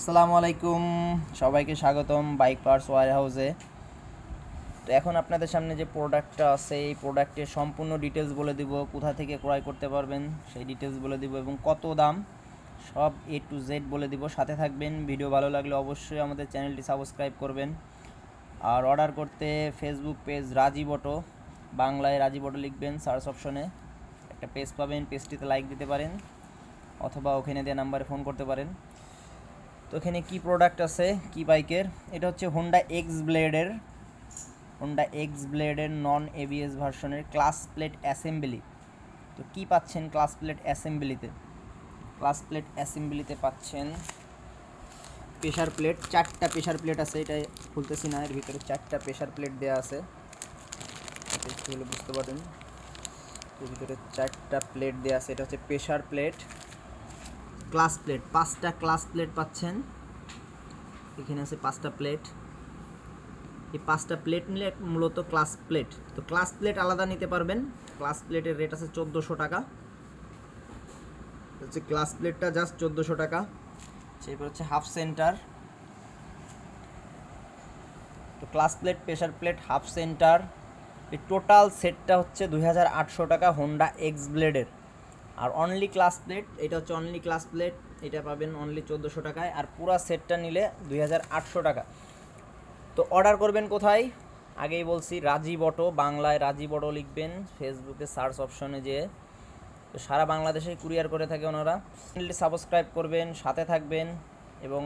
আসসালামু আলাইকুম সবাইকে স্বাগতম বাইক পার্টস ওয়ার হাউসে তো এখন আপনাদের সামনে যে প্রোডাক্টটা আছে এই প্রোডাক্টের সম্পূর্ণ ডিটেলস বলে দিব কোথা থেকে ক্রয় করতে পারবেন সেই ডিটেলস বলে দিব এবং কত দাম সব এ টু জেড বলে দিব সাথে থাকবেন ভিডিও ভালো লাগলে অবশ্যই আমাদের চ্যানেলটি সাবস্ক্রাইব করবেন আর অর্ডার করতে ফেসবুক পেজ রাজি বটো বাংলায় রাজি বটো লিখবেন সার্চ অপশনে একটা পেজ পাবেন পেজটিতে লাইক দিতে পারেন অথবা ওখানে দেওয়া নাম্বারে ফোন করতে পারেন তো এখানে কী প্রোডাক্ট আছে কী বাইকের এটা হচ্ছে হোন্ডা এক্স ব্লেডের হোন্ডা এক্স ব্লেডের নন এবিএস ভার্সনের ক্লাস প্লেট অ্যাসেম্বলি তো কী পাচ্ছেন ক্লাস প্লেট অ্যাসেম্বলিতে ক্লাস প্লেট অ্যাসেম্বলিতে পাচ্ছেন প্রেশার প্লেট চারটা প্রেশার প্লেট আছে এটা খুলতেছি না এর ভিতরে চারটা প্রেশার প্লেট দেওয়া আছে একটু বুঝতে পারেন এর ভিতরে চারটা প্লেট দেওয়া আছে এটা হচ্ছে প্রেশার প্লেট ক্লাস প্লেট পাঁচটা ক্লাস প্লেট পাচ্ছেন এখানে আছে পাঁচটা প্লেট এই পাঁচটা প্লেট নিলে মূলত ক্লাস প্লেট তো ক্লাস প্লেট আলাদা নিতে পারবেন ক্লাস প্লেটের রেট আছে চোদ্দোশো টাকা হচ্ছে ক্লাস প্লেটটা জাস্ট চোদ্দোশো টাকা সেরপর হচ্ছে হাফ সেন্টার তো clutch plate pressure plate half center এই টোটাল সেটটা হচ্ছে দুই টাকা হোন্ডা এক্স ব্লেডের আর অনলি ক্লাস প্লেট এটা হচ্ছে অনলি ক্লাস প্লেট এটা পাবেন অনলি চোদ্দোশো টাকায় আর পুরো সেটটা নিলে দুই টাকা তো অর্ডার করবেন কোথায় আগেই বলছি রাজীব অটো বাংলায় রাজীব অটো লিখবেন ফেসবুকে সার্চ অপশনে যেয়ে তো সারা বাংলাদেশে কুরিয়ার করে থাকে ওনারা সাবস্ক্রাইব করবেন সাথে থাকবেন এবং